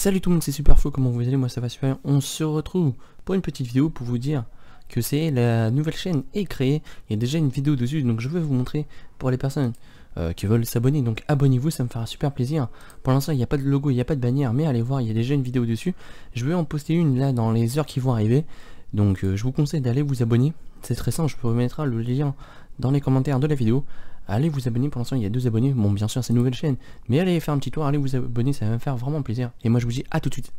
Salut tout le monde, c'est Superflo, comment vous allez Moi ça va super On se retrouve pour une petite vidéo pour vous dire que c'est la nouvelle chaîne est créée. Il y a déjà une vidéo dessus, donc je vais vous montrer pour les personnes euh, qui veulent s'abonner. Donc abonnez-vous, ça me fera super plaisir. Pour l'instant, il n'y a pas de logo, il n'y a pas de bannière, mais allez voir, il y a déjà une vidéo dessus. Je vais en poster une là dans les heures qui vont arriver. Donc euh, je vous conseille d'aller vous abonner, c'est très simple, je vous remettrai le lien dans les commentaires de la vidéo. Allez vous abonner, pour l'instant il y a deux abonnés, bon bien sûr c'est une nouvelle chaîne, mais allez faire un petit tour, allez vous abonner, ça va me faire vraiment plaisir. Et moi je vous dis à tout de suite.